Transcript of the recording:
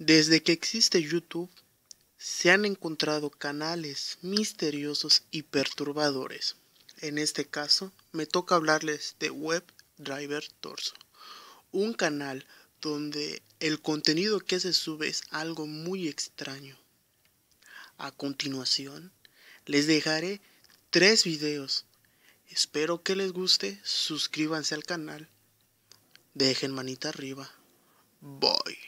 Desde que existe YouTube, se han encontrado canales misteriosos y perturbadores. En este caso, me toca hablarles de driver Torso, un canal donde el contenido que se sube es algo muy extraño. A continuación, les dejaré tres videos. Espero que les guste, suscríbanse al canal, dejen manita arriba. Bye.